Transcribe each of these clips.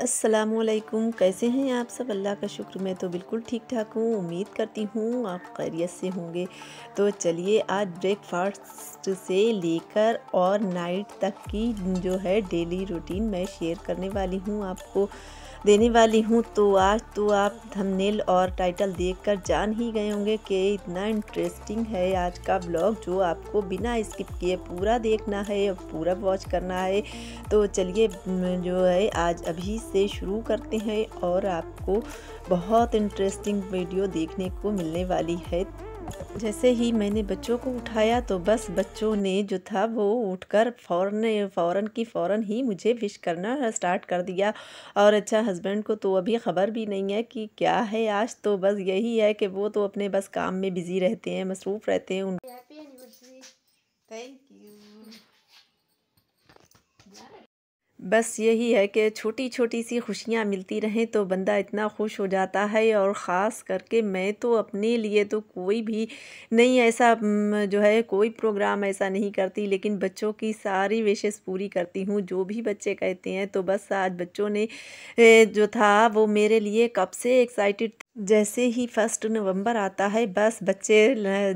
असलकुम कैसे हैं आप सब अल्लाह का शुक्र मैं तो बिल्कुल ठीक ठाक हूँ उम्मीद करती हूँ आप खैरियत से होंगे तो चलिए आज ब्रेकफास्ट से लेकर और नाइट तक की जो है डेली रूटीन मैं शेयर करने वाली हूँ आपको देने वाली हूँ तो आज तो आप थंबनेल और टाइटल देखकर जान ही गए होंगे कि इतना इंटरेस्टिंग है आज का ब्लॉग जो आपको बिना स्किप किए पूरा देखना है और पूरा वॉच करना है तो चलिए जो है आज अभी से शुरू करते हैं और आपको बहुत इंटरेस्टिंग वीडियो देखने को मिलने वाली है जैसे ही मैंने बच्चों को उठाया तो बस बच्चों ने जो था वो उठकर फ़ौरन फ़ौरन की फ़ौरन ही मुझे विश करना स्टार्ट कर दिया और अच्छा हस्बैंड को तो अभी ख़बर भी नहीं है कि क्या है आज तो बस यही है कि वो तो अपने बस काम में बिज़ी रहते हैं मसरूफ़ रहते हैं उन थैंक यू बस यही है कि छोटी छोटी सी खुशियाँ मिलती रहें तो बंदा इतना खुश हो जाता है और ख़ास करके मैं तो अपने लिए तो कोई भी नहीं ऐसा जो है कोई प्रोग्राम ऐसा नहीं करती लेकिन बच्चों की सारी विशेष पूरी करती हूँ जो भी बच्चे कहते हैं तो बस आज बच्चों ने जो था वो मेरे लिए कब से एक्साइटेड जैसे ही फर्स्ट नवंबर आता है बस बच्चे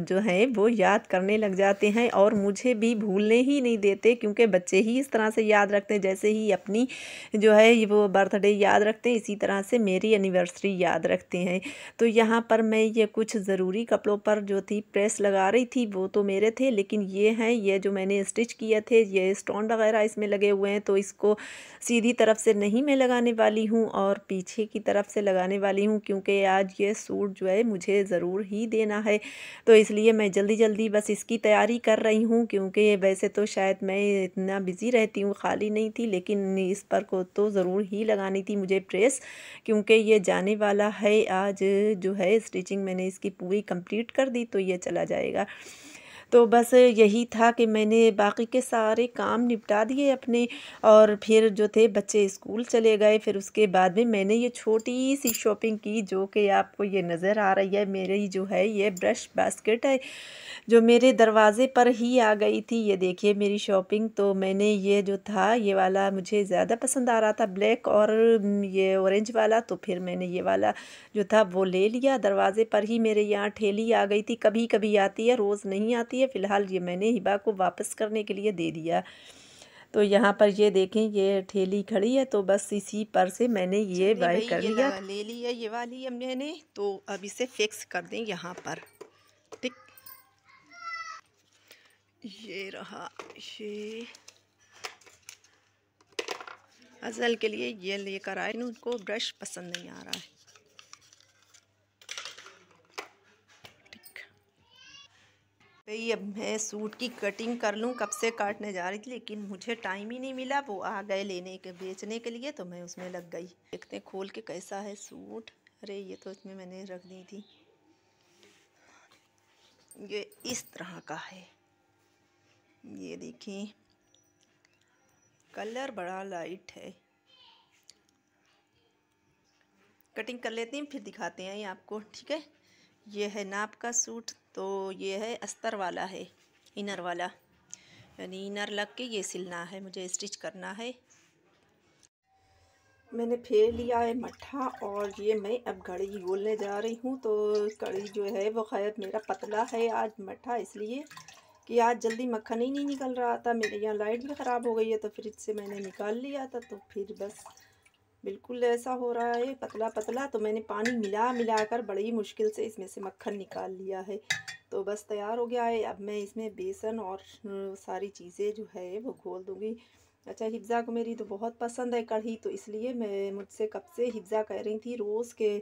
जो हैं वो याद करने लग जाते हैं और मुझे भी भूलने ही नहीं देते क्योंकि बच्चे ही इस तरह से याद रखते हैं जैसे ही अपनी जो है वो बर्थडे याद रखते हैं इसी तरह से मेरी एनिवर्सरी याद रखते हैं तो यहाँ पर मैं ये कुछ ज़रूरी कपड़ों पर जो थी प्रेस लगा रही थी वो तो मेरे थे लेकिन ये हैं ये जो मैंने स्टिच किए थे ये स्टोन वगैरह इसमें लगे हुए हैं तो इसको सीधी तरफ से नहीं मैं लगाने वाली हूँ और पीछे की तरफ से लगाने वाली हूँ क्योंकि आज ये सूट जो है मुझे ज़रूर ही देना है तो इसलिए मैं जल्दी जल्दी बस इसकी तैयारी कर रही हूँ क्योंकि वैसे तो शायद मैं इतना बिज़ी रहती हूँ खाली नहीं थी लेकिन इस पर को तो ज़रूर ही लगानी थी मुझे प्रेस क्योंकि ये जाने वाला है आज जो है स्टिचिंग मैंने इसकी पूरी कम्प्लीट कर दी तो ये चला जाएगा तो बस यही था कि मैंने बाकी के सारे काम निपटा दिए अपने और फिर जो थे बच्चे स्कूल चले गए फिर उसके बाद में मैंने ये छोटी सी शॉपिंग की जो कि आपको ये नज़र आ रही है मेरी जो है ये ब्रश बास्केट है जो मेरे दरवाज़े पर ही आ गई थी ये देखिए मेरी शॉपिंग तो मैंने ये जो था ये वाला मुझे ज़्यादा पसंद आ रहा था ब्लैक और ये ऑरेंज वाला तो फिर मैंने ये वाला जो था वो ले लिया दरवाज़े पर ही मेरे यहाँ ठेली आ गई थी कभी कभी आती है रोज़ नहीं आती है है फ़िलहाल ये मैंने हिबा को वापस करने के लिए दे दिया तो यहाँ पर ये देखें ये ठेली खड़ी है तो बस इसी पर से मैंने ये बाय कर ये लिया ले लिया ये वाली है मैंने तो अब इसे फिक्स कर दें यहाँ पर ठीक ये रहा ये अजल के लिए ये लेकर आए उनको ब्रश पसंद नहीं आ रहा है पे ही अब मैं सूट की कटिंग कर लूँ कब से काटने जा रही थी लेकिन मुझे टाइम ही नहीं मिला वो आ गए लेने के बेचने के लिए तो मैं उसमें लग गई देखते खोल के कैसा है सूट अरे ये तो इसमें मैंने रख दी थी ये इस तरह का है ये देखिए कलर बड़ा लाइट है कटिंग कर लेते हैं फिर दिखाते हैं आपको ठीक है ये है नाप का सूट तो ये है अस्तर वाला है इनर वाला यानी इनर लग के ये सिलना है मुझे स्टिच करना है मैंने फेर लिया है मट्ठा और ये मैं अब घड़ी बोलने जा रही हूँ तो कड़ी जो है वो खैर मेरा पतला है आज मट्ठा इसलिए कि आज जल्दी मक्खन ही नहीं निकल रहा था मेरे यहाँ लाइट भी ख़राब हो गई है तो फ्रिज से मैंने निकाल लिया था तो फिर बस बिल्कुल ऐसा हो रहा है पतला पतला तो मैंने पानी मिला मिला कर बड़ी मुश्किल से इसमें से मक्खन निकाल लिया है तो बस तैयार हो गया है अब मैं इसमें बेसन और सारी चीज़ें जो है वो घोल दूँगी अच्छा हिफ्ज़ा को मेरी तो बहुत पसंद है कढ़ी तो इसलिए मैं मुझसे कब से हिफ्ज़ा कह रही थी रोज़ के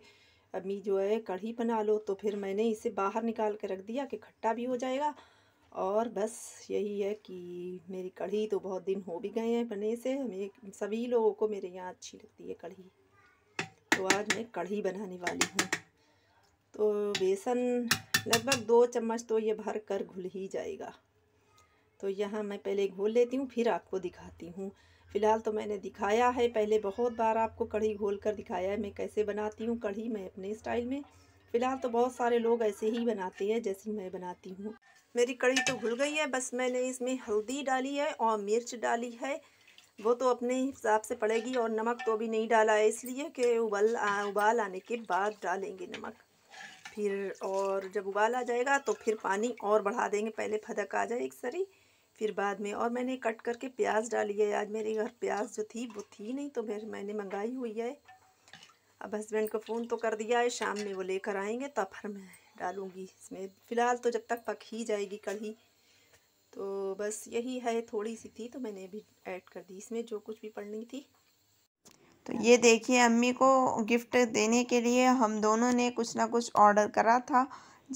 अम्मी जो है कढ़ी बना लो तो फिर मैंने इसे बाहर निकाल के रख दिया कि खट्टा भी हो जाएगा और बस यही है कि मेरी कढ़ी तो बहुत दिन हो भी गए हैं बने से हमें सभी लोगों को मेरे यहाँ अच्छी लगती है कढ़ी तो आज मैं कढ़ी बनाने वाली हूँ तो बेसन लगभग दो चम्मच तो ये भर कर घुल ही जाएगा तो यहाँ मैं पहले घोल लेती हूँ फिर आपको दिखाती हूँ फ़िलहाल तो मैंने दिखाया है पहले बहुत बार आपको कढ़ी घोल कर दिखाया है मैं कैसे बनाती हूँ कढ़ी मैं अपने स्टाइल में फ़िलहाल तो बहुत सारे लोग ऐसे ही बनाते हैं जैसे मैं बनाती हूँ मेरी कड़ी तो घुल गई है बस मैंने इसमें हल्दी डाली है और मिर्च डाली है वो तो अपने हिसाब से पड़ेगी और नमक तो अभी नहीं डाला है इसलिए कि उबल आ, उबाल आने के बाद डालेंगे नमक फिर और जब उबाल आ जाएगा तो फिर पानी और बढ़ा देंगे पहले फदक आ जाए एक सरी फिर बाद में और मैंने कट करके प्याज डाली है आज मेरे घर प्याज जो थी वो थी नहीं तो मेरे मैंने मंगाई हुई है अब हस्बैंड को फ़ोन तो कर दिया है शाम में वो लेकर आएंगे तब फिर मैं डालूँगी इसमें फ़िलहाल तो जब तक पक ही जाएगी कढ़ी तो बस यही है थोड़ी सी थी तो मैंने भी ऐड कर दी इसमें जो कुछ भी पड़नी थी तो ये देखिए अम्मी को गिफ्ट देने के लिए हम दोनों ने कुछ ना कुछ ऑर्डर करा था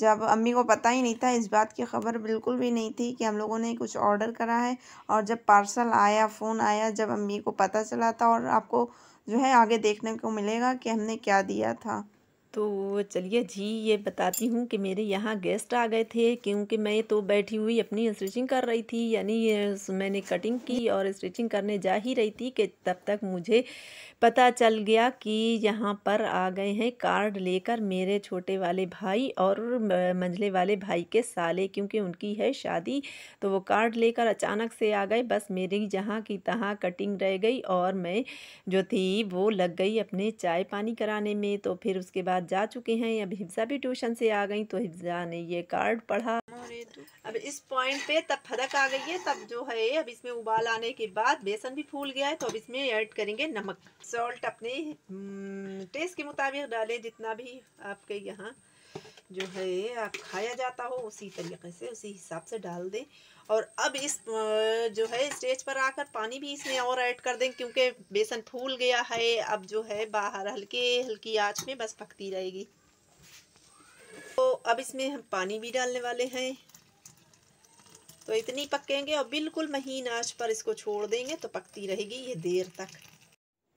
जब अम्मी को पता ही नहीं था इस बात की खबर बिल्कुल भी नहीं थी कि हम लोगों ने कुछ ऑर्डर करा है और जब पार्सल आया फ़ोन आया जब अम्मी को पता चला था और आपको जो है आगे देखने को मिलेगा कि हमने क्या दिया था तो चलिए जी ये बताती हूँ कि मेरे यहाँ गेस्ट आ गए थे क्योंकि मैं तो बैठी हुई अपनी स्टिचिंग कर रही थी यानी मैंने कटिंग की और स्टिचिंग करने जा ही रही थी कि तब तक मुझे पता चल गया कि यहाँ पर आ गए हैं कार्ड लेकर मेरे छोटे वाले भाई और मंझले वाले भाई के साले क्योंकि उनकी है शादी तो वो कार्ड लेकर अचानक से आ गए बस मेरी जहाँ की तहाँ कटिंग रह गई और मैं जो थी वो लग गई अपने चाय पानी कराने में तो फिर उसके बाद जा चुके हैं अब हिफ्जा भी ट्यूशन से आ गई तो हिफ्जा ने ये कार्ड पढ़ा अब इस पॉइंट पे तब फरक आ गई है तब जो है अब इसमें उबाल आने के बाद बेसन भी फूल गया है तो अब इसमें ऐड करेंगे नमक सॉल्ट अपने हम्म, टेस्ट के मुताबिक डालें जितना भी आपके यहाँ जो है खाया जाता हो उसी तरीके से उसी हिसाब से डाल दें और अब इस जो है स्टेज पर आकर पानी भी इसमें और ऐड कर दें क्योंकि बेसन फूल गया है अब जो है बाहर हल्के हल्की आँच में बस पकती रहेगी तो अब इसमें हम पानी भी डालने वाले हैं तो इतनी पकेंगे और बिल्कुल महीन आँच पर इसको छोड़ देंगे तो पकती रहेगी ये देर तक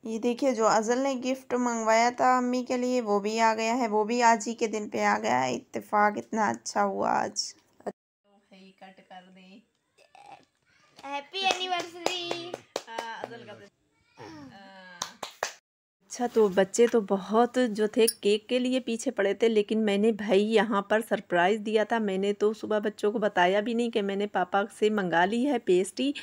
ये देखिए जो अज़ल ने गिफ्ट मंगवाया था अम्मी के लिए वो भी आ गया है वो भी आज ही के दिन पे आ गया है इतफाक इतना अच्छा हुआ आज कट कर दे हैप्पी एनिवर्सरी अज़ल का हाँ। अच्छा तो बच्चे तो बहुत जो थे केक के लिए पीछे पड़े थे लेकिन मैंने भाई यहाँ पर सरप्राइज़ दिया था मैंने तो सुबह बच्चों को बताया भी नहीं कि मैंने पापा से मंगा ली है पेस्ट्री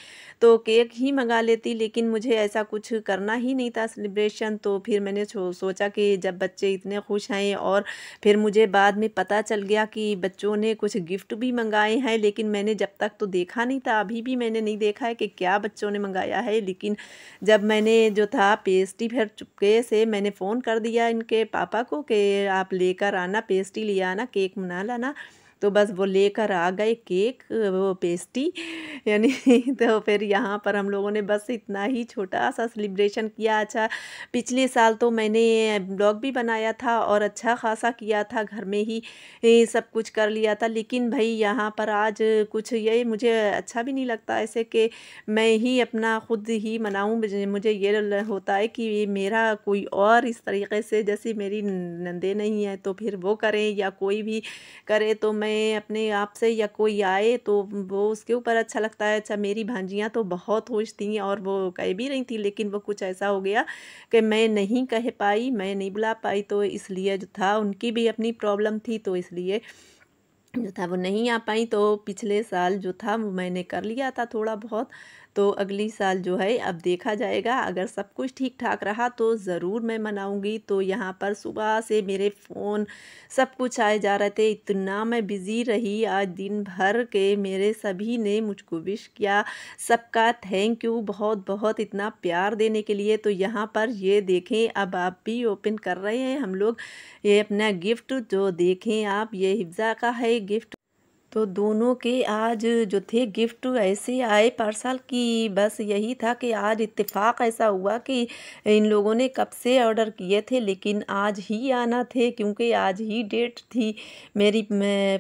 तो केक ही मंगा लेती लेकिन मुझे ऐसा कुछ करना ही नहीं था सेलिब्रेशन तो फिर मैंने सोचा कि जब बच्चे इतने खुश हैं और फिर मुझे बाद में पता चल गया कि बच्चों ने कुछ गिफ्ट भी मंगाए हैं लेकिन मैंने जब तक तो देखा नहीं था अभी भी मैंने नहीं देखा है कि क्या बच्चों ने मंगाया है लेकिन जब मैंने जो था पेस्ट्री फिर चुपके से मैंने फ़ोन कर दिया इनके पापा को कि आप लेकर आना पेस्ट्री ले आना केक बना लाना तो बस वो लेकर आ गए केक वो पेस्टी यानी तो फिर यहाँ पर हम लोगों ने बस इतना ही छोटा सा सेलिब्रेशन किया अच्छा पिछले साल तो मैंने ब्लॉग भी बनाया था और अच्छा खासा किया था घर में ही सब कुछ कर लिया था लेकिन भाई यहाँ पर आज कुछ ये मुझे अच्छा भी नहीं लगता ऐसे कि मैं ही अपना ख़ुद ही मनाऊँ मुझे ये होता है कि मेरा कोई और इस तरीके से जैसे मेरी नंदे नहीं है तो फिर वो करें या कोई भी करे तो मैं मैं अपने आप से या कोई आए तो वो उसके ऊपर अच्छा लगता है अच्छा मेरी भांजियाँ तो बहुत खुश थी और वो कह भी रही थी लेकिन वो कुछ ऐसा हो गया कि मैं नहीं कह पाई मैं नहीं बुला पाई तो इसलिए जो था उनकी भी अपनी प्रॉब्लम थी तो इसलिए जो था वो नहीं आ पाई तो पिछले साल जो था वो मैंने कर लिया था थोड़ा बहुत तो अगली साल जो है अब देखा जाएगा अगर सब कुछ ठीक ठाक रहा तो ज़रूर मैं मनाऊंगी तो यहाँ पर सुबह से मेरे फ़ोन सब कुछ आए जा रहे थे इतना मैं बिज़ी रही आज दिन भर के मेरे सभी ने मुझको विश किया सबका थैंक यू बहुत बहुत इतना प्यार देने के लिए तो यहाँ पर ये देखें अब आप भी ओपन कर रहे हैं हम लोग ये अपना गिफ्ट जो देखें आप ये हिफ्ज़ा का है गिफ्ट तो दोनों के आज जो थे गिफ्ट ऐसे आए पार्सल कि बस यही था कि आज इत्तेफाक ऐसा हुआ कि इन लोगों ने कब से ऑर्डर किए थे लेकिन आज ही आना थे क्योंकि आज ही डेट थी मेरी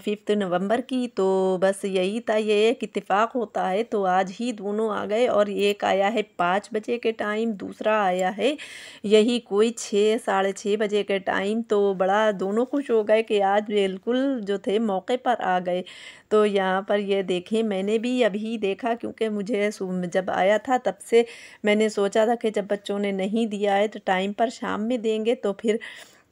फिफ्थ नवंबर की तो बस यही था ये एक इत्तेफाक होता है तो आज ही दोनों आ गए और एक आया है पाँच बजे के टाइम दूसरा आया है यही कोई छः साढ़े छः बजे के टाइम तो बड़ा दोनों खुश हो गए कि आज बिल्कुल जो थे मौके पर आ गए तो यहाँ पर ये देखें मैंने भी अभी देखा क्योंकि मुझे जब आया था तब से मैंने सोचा था कि जब बच्चों ने नहीं दिया है तो टाइम पर शाम में देंगे तो फिर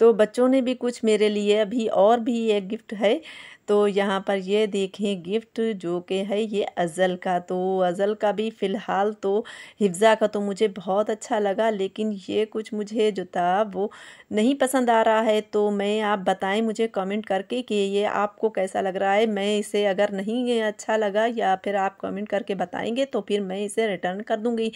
तो बच्चों ने भी कुछ मेरे लिए अभी और भी एक गिफ्ट है तो यहाँ पर ये देखें गिफ्ट जो कि है ये अज़ल का तो अज़ल का भी फ़िलहाल तो हिफ्ज़ा का तो मुझे बहुत अच्छा लगा लेकिन ये कुछ मुझे जो था वो नहीं पसंद आ रहा है तो मैं आप बताएं मुझे कमेंट करके कि ये आपको कैसा लग रहा है मैं इसे अगर नहीं अच्छा लगा या फिर आप कमेंट करके बताएंगे तो फिर मैं इसे रिटर्न कर दूँगी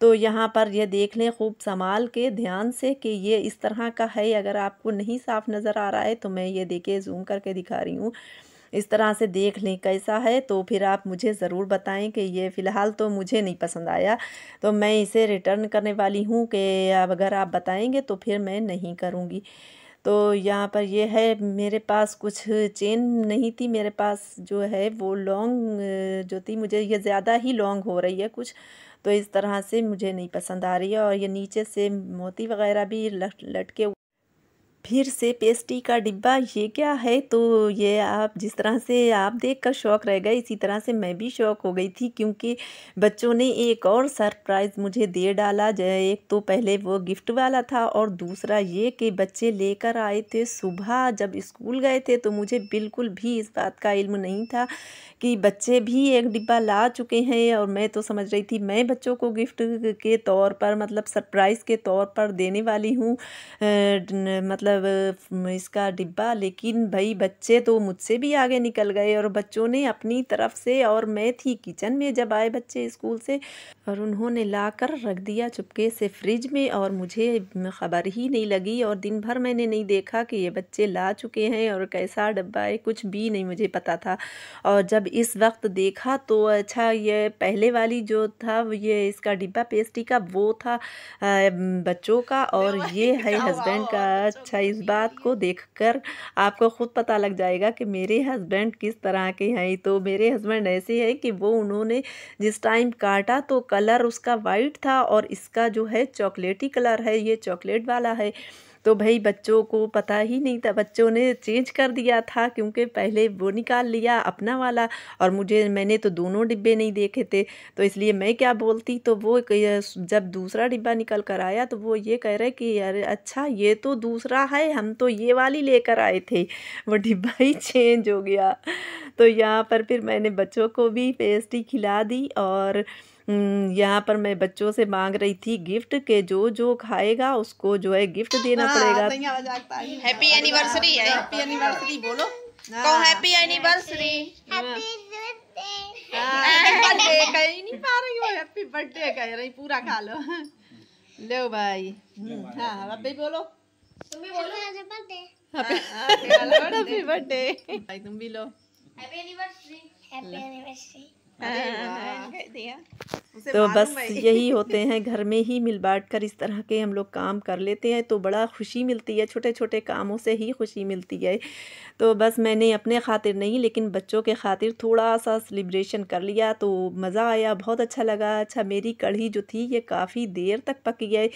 तो यहाँ पर यह देख लें खूब संभाल के ध्यान से कि ये इस तरह का है अगर आपको नहीं साफ़ नज़र आ रहा है तो मैं ये देखे जूम करके दिखा रही हूँ इस तरह से देख लें कैसा है तो फिर आप मुझे ज़रूर बताएं कि ये फ़िलहाल तो मुझे नहीं पसंद आया तो मैं इसे रिटर्न करने वाली हूँ कि अब अगर आप बताएंगे तो फिर मैं नहीं करूँगी तो यहाँ पर ये है मेरे पास कुछ चेन नहीं थी मेरे पास जो है वो लॉन्ग जो थी मुझे ये ज़्यादा ही लॉन्ग हो रही है कुछ तो इस तरह से मुझे नहीं पसंद आ रही है और ये नीचे से मोती वगैरह भी लट लटके फिर से पेस्ट्री का डिब्बा ये क्या है तो ये आप जिस तरह से आप देख कर शौक रह गए इसी तरह से मैं भी शौक हो गई थी क्योंकि बच्चों ने एक और सरप्राइज़ मुझे दे डाला एक तो पहले वो गिफ्ट वाला था और दूसरा ये कि बच्चे लेकर आए थे सुबह जब स्कूल गए थे तो मुझे बिल्कुल भी इस बात का इल्म नहीं था कि बच्चे भी एक डिब्बा ला चुके हैं और मैं तो समझ रही थी मैं बच्चों को गिफ्ट के तौर पर मतलब सरप्राइज़ के तौर पर देने वाली हूँ मतलब मतलब इसका डिब्बा लेकिन भाई बच्चे तो मुझसे भी आगे निकल गए और बच्चों ने अपनी तरफ से और मैं थी किचन में जब आए बच्चे स्कूल से और उन्होंने ला कर रख दिया चुपके से फ्रिज में और मुझे खबर ही नहीं लगी और दिन भर मैंने नहीं देखा कि ये बच्चे ला चुके हैं और कैसा डिब्बा है कुछ भी नहीं मुझे पता था और जब इस वक्त देखा तो अच्छा ये पहले वाली जो था ये इसका डिब्बा पेस्ट्री का वो था बच्चों का और ये है हस्बैंड का अच्छा इस बात को देखकर आपको ख़ुद पता लग जाएगा कि मेरे हस्बैंड किस तरह के हैं तो मेरे हस्बैंड ऐसे हैं कि वो उन्होंने जिस टाइम काटा तो कलर उसका वाइट था और इसका जो है चॉकलेटी कलर है ये चॉकलेट वाला है तो भाई बच्चों को पता ही नहीं था बच्चों ने चेंज कर दिया था क्योंकि पहले वो निकाल लिया अपना वाला और मुझे मैंने तो दोनों डिब्बे नहीं देखे थे तो इसलिए मैं क्या बोलती तो वो जब दूसरा डिब्बा निकल कर आया तो वो ये कह रहे कि यार अच्छा ये तो दूसरा है हम तो ये वाली लेकर आए थे वो डिब्बा ही चेंज हो गया तो यहाँ पर फिर मैंने बच्चों को भी पेस्टी खिला दी और हम्म, यहाँ पर मैं बच्चों से मांग रही थी गिफ्ट के जो जो खाएगा उसको जो है गिफ्ट देना हाँ, पड़ेगा तो हैप्पी एनिवर्सरी है हाँ, हैप्पी एनिवर्सरी बोलो हैप्पी एनिवर्सरी बर्थडे नहीं पा रही हैप्पी बर्थडे कह रही पूरा खा लो भाई हम्म, हाँ अभी बोलो हाँ, तुम भी लो हैप्पी एनिवर्सरी हैप्पी एनिवर्सरी तो बस यही होते हैं घर में ही मिल बांट कर इस तरह के हम लोग काम कर लेते हैं तो बड़ा खुशी मिलती है छोटे छोटे कामों से ही खुशी मिलती है तो बस मैंने अपने खातिर नहीं लेकिन बच्चों के खातिर थोड़ा सा सेलिब्रेशन कर लिया तो मज़ा आया बहुत अच्छा लगा अच्छा मेरी कढ़ी जो थी ये काफ़ी देर तक पकी है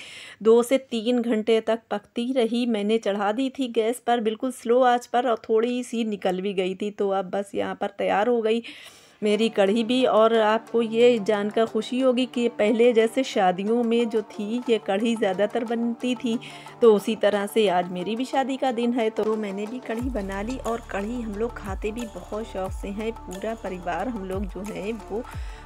दो से तीन घंटे तक पकती रही मैंने चढ़ा दी थी गैस पर बिल्कुल स्लो आँच पर और थोड़ी सी निकल भी गई थी तो अब बस यहाँ पर तैयार हो गई मेरी कढ़ी भी और आपको ये जानकर खुशी होगी कि पहले जैसे शादियों में जो थी ये कढ़ी ज़्यादातर बनती थी तो उसी तरह से आज मेरी भी शादी का दिन है तो मैंने भी कढ़ी बना ली और कढ़ी हम लोग खाते भी बहुत शौक से हैं पूरा परिवार हम लोग जो है वो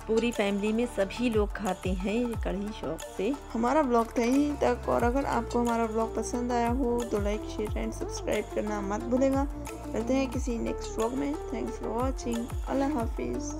पूरी फैमिली में सभी लोग खाते हैं ये कढ़ी शौक से हमारा ब्लॉग था तक और अगर आपको हमारा ब्लॉग पसंद आया हो तो लाइक शेयर एंड सब्सक्राइब करना मत भूलेगा I think I can see next vlogman. Thanks for watching. Allah Hafiz.